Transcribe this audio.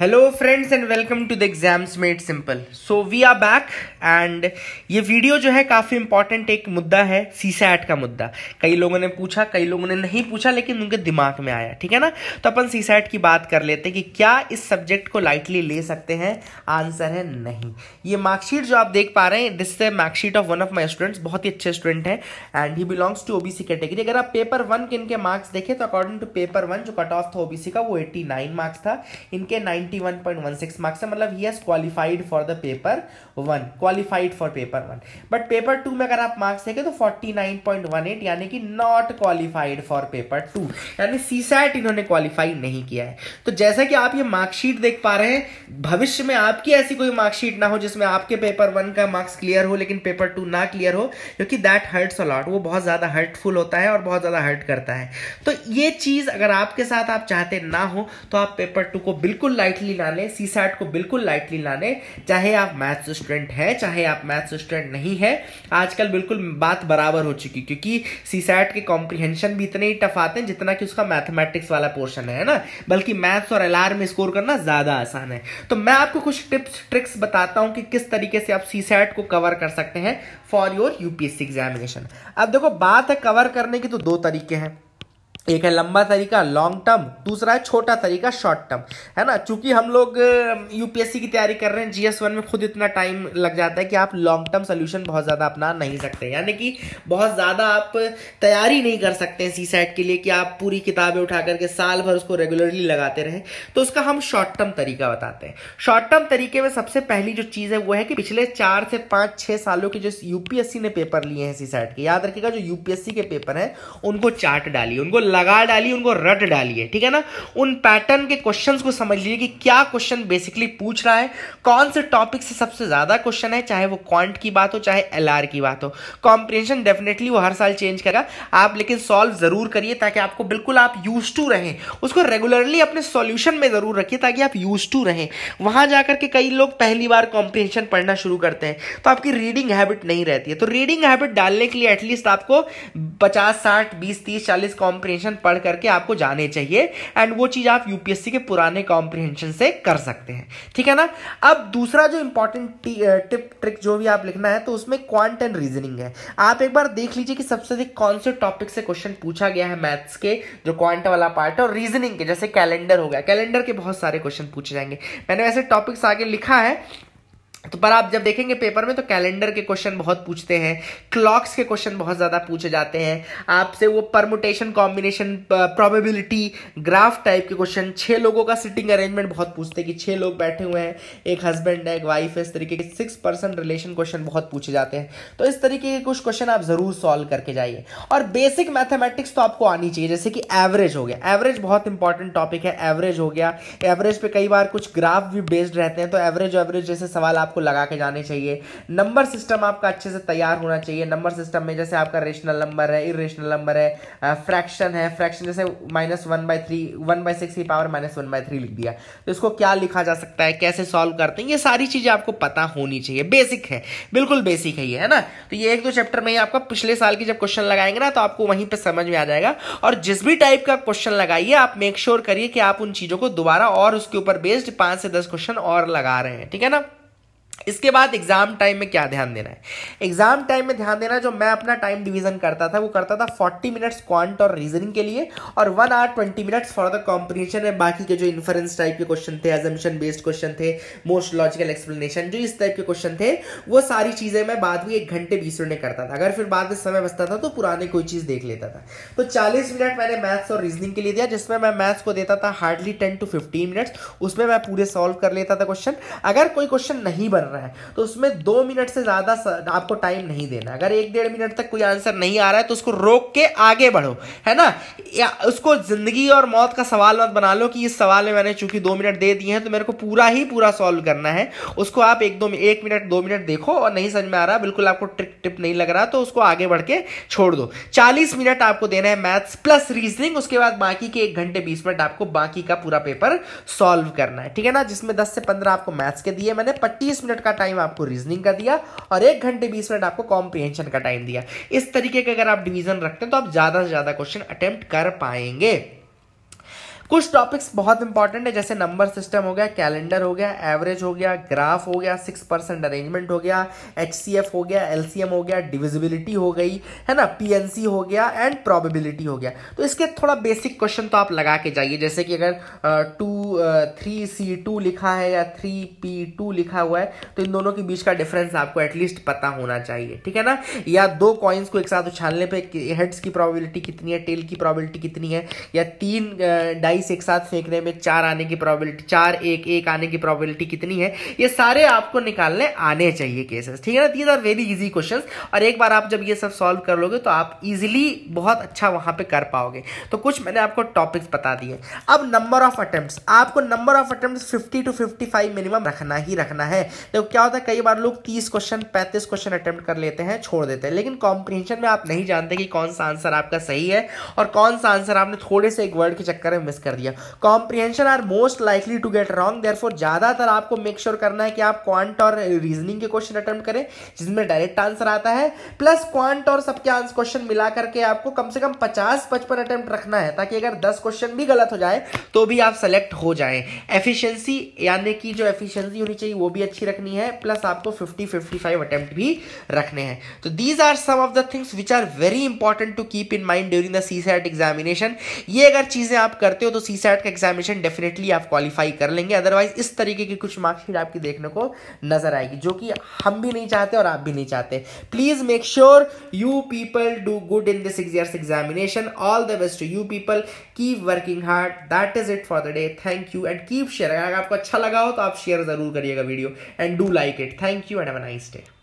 hello friends and welcome to the exams made simple so we are back and ये video जो है काफ़ी important एक मुद्दा है सी सैट का मुद्दा कई लोगों ने पूछा कई लोगों ने नहीं पूछा लेकिन उनके दिमाग में आया ठीक है ना तो अपन सी सैट की बात कर लेते हैं कि क्या इस सब्जेक्ट को लाइटली ले सकते हैं आंसर है नहीं ये मार्कशीट जो आप देख पा रहे हैं दिस से marksheet of one of my students बहुत ही अच्छे स्टूडेंट हैं and he belongs to OBC category अगर आप पेपर वन के इनके मार्क्स देखें तो अकॉर्डिंग टू पेपर वन जो कट ऑफ था ओ का वो एट्टी मार्क्स था इनके नाइन 91.16 मार्क्स है मतलब he has qualified for the paper one qualified for paper one but paper two में अगर आप मार्क्स देखें तो 49.18 यानी कि not qualified for paper two यानी सी इन्होंने क्वालिफाई नहीं किया है तो जैसा कि आप ये मार्कशीट देख पा रहे हैं भविष्य में आपकी ऐसी कोई मार्कशीट ना हो जिसमें आपके पेपर वन का मार्क्स क्लियर हो लेकिन पेपर टू ना क्लियर हो क्योंकि दैट हर्ट्स अलॉट वो बहुत ज़्यादा हर्टफुल होता है और बहुत ज़्यादा हर्ट करता है तो ये चीज़ अगर आपके साथ आप चाहते ना हो तो आप पेपर टू को बिल्कुल लाइट लाइटली ना लें सी सैट को बिल्कुल लाइटली ना लें चाहे आप मैथ्स स्टूडेंट हैं चाहे आप मैथ्स स्टूडेंट नहीं है आजकल बिल्कुल बात बराबर हो चुकी क्योंकि सी सैट के कॉम्प्रीहेंशन भी इतने ही टफ आते हैं जितना कि उसका मैथमेटिक्स वाला पोर्शन है ना बल्कि मैथ्स और एल में स्कोर करना ज़्यादा आसान है तो मैं आपको कुछ टिप्स ट्रिक्स बताता हूँ कि किस तरीके से आप सी सैट को कवर कर सकते हैं फॉर योर यूपीएससी एग्जामिनेशन अब देखो बात है कवर करने की तो दो तरीके हैं एक है लंबा तरीका लॉन्ग टर्म दूसरा है छोटा तरीका शॉर्ट टर्म है ना चूंकि हम लोग यूपीएससी की तैयारी कर रहे हैं जीएस वन में खुद इतना टाइम लग जाता है कि आप लॉन्ग टर्म सोल्यूशन बहुत ज़्यादा अपना नहीं सकते यानी कि बहुत ज़्यादा आप तैयारी नहीं कर सकते हैं सी सेट के लिए कि आप पूरी किताबें उठा करके साल भर उसको रेगुलरली लगाते रहे तो उसका हम शॉर्ट टर्म तरीका बताते हैं शॉर्ट टर्म तरीके में सबसे पहली जो चीज़ है वो है कि पिछले चार से पांच छह सालों के जो यूपीएससी ने पेपर लिए हैं सी सेट के याद रखिएगा जो यूपीएससी के पेपर है उनको चार्ट डालिए उनको लगा डालिए उनको रट डालिए ठीक है ना उन पैटर्न के क्वेश्चंस को समझ लीजिए कि क्या क्वेश्चन बेसिकली पूछ रहा है कौन से टॉपिक से सबसे ज़्यादा क्वेश्चन है चाहे वो क्वांट की बात हो चाहे एल की बात हो कॉम्प्रिहेंशन डेफिनेटली वो हर साल चेंज करेगा आप लेकिन सॉल्व ज़रूर करिए ताकि आपको बिल्कुल आप यूज टू रहें उसको रेगुलरली अपने सोल्यूशन में ज़रूर रखिए ताकि आप यूज टू रहें वहां जाकर के कई लोग पहली बार कॉम्प्रिहेंशन पढ़ना शुरू करते हैं तो आपकी रीडिंग हैबिट नहीं रहती है तो रीडिंग हैबिट डालने के लिए एटलीस्ट आपको पचास साठ बीस तीस चालीस कॉम्प्रिहेंशन कॉम्प्रिहेंशन पढ़ करके आपको जाने चाहिए एंड वो चीज़ आप यूपीएससी के पुराने कॉम्प्रिहेंशन से कर सकते हैं ठीक है ना अब दूसरा जो इंपॉर्टेंट टिप ट्रिक जो भी आप लिखना है तो उसमें क्वांट एंड रीजनिंग है आप एक बार देख लीजिए कि सबसे अधिक कौन से टॉपिक से क्वेश्चन पूछा गया है मैथ्स के जो क्वांट वाला पार्ट है और रीजनिंग के जैसे कैलेंडर हो गया कैलेंडर के बहुत सारे क्वेश्चन पूछे जाएंगे मैंने वैसे टॉपिक्स आगे लिखा है तो पर आप जब देखेंगे पेपर में तो कैलेंडर के क्वेश्चन बहुत पूछते हैं क्लॉक्स के क्वेश्चन बहुत ज़्यादा पूछे जाते हैं आपसे वो permutation combination probability graph type के क्वेश्चन छह लोगों का सिटिंग अरेंजमेंट बहुत पूछते हैं कि छह लोग बैठे हुए हैं एक हस्बैंड है एक वाइफ है इस तरीके के सिक्स पर्सन रिलेशन क्वेश्चन बहुत पूछे जाते हैं तो इस तरीके के कुछ क्वेश्चन आप ज़रूर सॉल्व करके जाइए और बेसिक मैथमेटिक्स तो आपको आनी चाहिए जैसे कि एवरेज हो गया एवरेज बहुत इंपॉर्टेंट टॉपिक है एवरेज हो गया एवरेज पे कई बार कुछ ग्राफ भी बेस्ड रहते हैं तो एवरेज एवरेज जैसे सवाल आपको लगा के जाने चाहिए नंबर सिस्टम आपका अच्छे से तैयार होना चाहिए नंबर सिस्टम में जैसे आपका रेशनल नंबर है इरेशनल नंबर है फ्रैक्शन है फ्रैक्शन जैसे minus one by three one by six की power minus one by three लिख दिया तो इसको क्या लिखा जा सकता है कैसे सॉल्व करते हैं ये सारी चीज़ें आपको पता होनी चाहिए बेसिक है बिल्कुल बेसिक है ये है ना तो ये एक दो चैप्टर में आपका पिछले साल की जब क्वेश्चन लगाएंगे ना तो आपको वहीं पर समझ में आ जाएगा और जिस भी टाइप का क्वेश्चन लगाइए आप मेक श्योर करिए कि आप उन चीज़ों को दोबारा और उसके ऊपर बेस्ड पांच से दस क्वेश्चन और लगा रहे हैं ठीक है ना इसके बाद एग्जाम टाइम में क्या ध्यान देना है एग्जाम टाइम में ध्यान देना जो मैं अपना टाइम डिवीजन करता था वो करता था 40 मिनट्स क्वांट और रीजनिंग के लिए और one hour 20 minutes for the comprehension and बाकी के जो इन्फ्रेंस टाइप के क्वेश्चन थे एजम्पन बेस्ड क्वेश्चन थे मोस्ट लॉजिकल एक्सप्लेनेशन जो इस टाइप के क्वेश्चन थे वो सारी चीज़ें मैं बाद में एक घंटे बीस मिनट करता था अगर फिर बाद में समय बचता था तो पुराने कोई चीज़ देख लेता था तो चालीस मिनट मैंने मैथ्स और रीजनिंग के लिए दिया जिसमें मैं मैथ्स को देता था hardly ten to fifteen minutes उसमें मैं पूरे सॉल्व कर लेता था क्वेश्चन अगर कोई क्वेश्चन नहीं बना कर रहा है तो उसमें दो मिनट से ज़्यादा आपको टाइम नहीं देना अगर एक डेढ़ मिनट तक कोई आंसर नहीं आ रहा है तो उसको रोक के आगे बढ़ो है ना या उसको ज़िंदगी और मौत का सवाल मत बना लो कि इस सवाल में मैंने चूंकि दो मिनट दे दिए हैं तो मेरे को पूरा ही पूरा सॉल्व करना है उसको आप एक दो एक मिनट दो मिनट देखो और नहीं समझ में आ रहा बिल्कुल आपको ट्रिक टिप नहीं लग रहा तो उसको आगे बढ़ के छोड़ दो चालीस मिनट आपको देना है मैथ्स प्लस रीजनिंग उसके बाद बाकी के एक घंटे बीस मिनट आपको बाकी का पूरा पेपर सॉल्व करना है ठीक है ना जिसमें दस से पंद्रह आपको मैथ्स के दिए मैंने पच्चीस मिनट मिनट का टाइम आपको रीजनिंग का दिया और एक घंटे बीस मिनट आपको कॉम्प्रिहेंशन का टाइम दिया इस तरीके का अगर आप डिवीजन रखते हैं तो आप ज़्यादा से ज़्यादा क्वेश्चन अटेम्प्ट कर पाएंगे कुछ टॉपिक्स बहुत इंपॉर्टेंट है जैसे नंबर सिस्टम हो गया कैलेंडर हो गया एवरेज हो गया ग्राफ हो गया सिक्स परसेंट अरेंजमेंट हो गया एच हो गया एल हो गया डिविजिबिलिटी हो गई है ना पी हो गया एंड प्रॉबिबिलिटी हो गया तो इसके थोड़ा बेसिक क्वेश्चन तो आप लगा के जाइए जैसे कि अगर टू थ्री सी टू लिखा है या थ्री पी टू लिखा हुआ है तो इन दोनों के बीच का डिफरेंस आपको एटलीस्ट पता होना चाहिए ठीक है ना या दो कॉइन्स को एक साथ उछालने पर हेड्स की प्रॉबिलिटी कितनी है टेल की प्रॉबिलिटी कितनी है या तीन डाइ डाइस एक साथ फेंकने में चार आने की प्रॉबिलिटी चार एक एक आने की प्रॉबिलिटी कितनी है ये सारे आपको निकालने आने चाहिए केसेस ठीक है ना these are very easy question और एक बार आप जब ये सब सॉल्व कर लोगे तो आप इजिली बहुत अच्छा वहां पर कर पाओगे तो कुछ मैंने आपको टॉपिक्स बता दिए अब नंबर ऑफ अटेम्प्ट आपको number of attempt fifty to fifty five minimum रखना ही रखना है देखो क्या होता है कई बार लोग तीस क्वेश्चन पैंतीस क्वेश्चन अटेम्प्ट कर लेते हैं छोड़ देते हैं लेकिन कॉम्प्रिहेंशन में आप नहीं जानते कि कौन सा आंसर आपका सही है और कौन सा आंसर आपने थोड़े से एक वर्ड के चक्कर में मिस कर दिया comprehension are most likely to get wrong there therefore ज़्यादातर आपको मेक श्योर sure करना है कि आप क्वांट और रीजनिंग के क्वेश्चन अटेम्प्ट करें जिसमें डायरेक्ट आंसर आता है प्लस क्वांट और सबके आंसर क्वेश्चन मिला करके आपको कम से कम पचास पचपन अटेम्प्ट रखना है ताकि अगर दस क्वेश्चन भी गलत हो जाए तो भी आप सेलेक्ट हो जाए एफिशियंसी यानी कि जो एफिशियंसी होनी चाहिए वो भी अच्छी रखनी है प्लस आपको फिफ्टी फिफ्टी फाइव अटेम्प्ट भी रखने हैं तो these are some of the things which are very important to keep in mind during the C SAT examination ये अगर चीज़ें आप करते हो तो सी सैट का एग्जामिनेशन डेफिनेटली आप क्वालिफाई कर लेंगे अदरवाइज इस तरीके की कुछ मार्कशीट आपकी देखने को नजर आएगी जो कि हम भी नहीं चाहते और आप भी नहीं चाहते please make sure you people do good in this year's examination all the best to you people keep working hard that is it for the day thank you and keep share अगर आपको अच्छा लगा हो तो आप share जरूर करिएगा video and do like it thank you and a nice day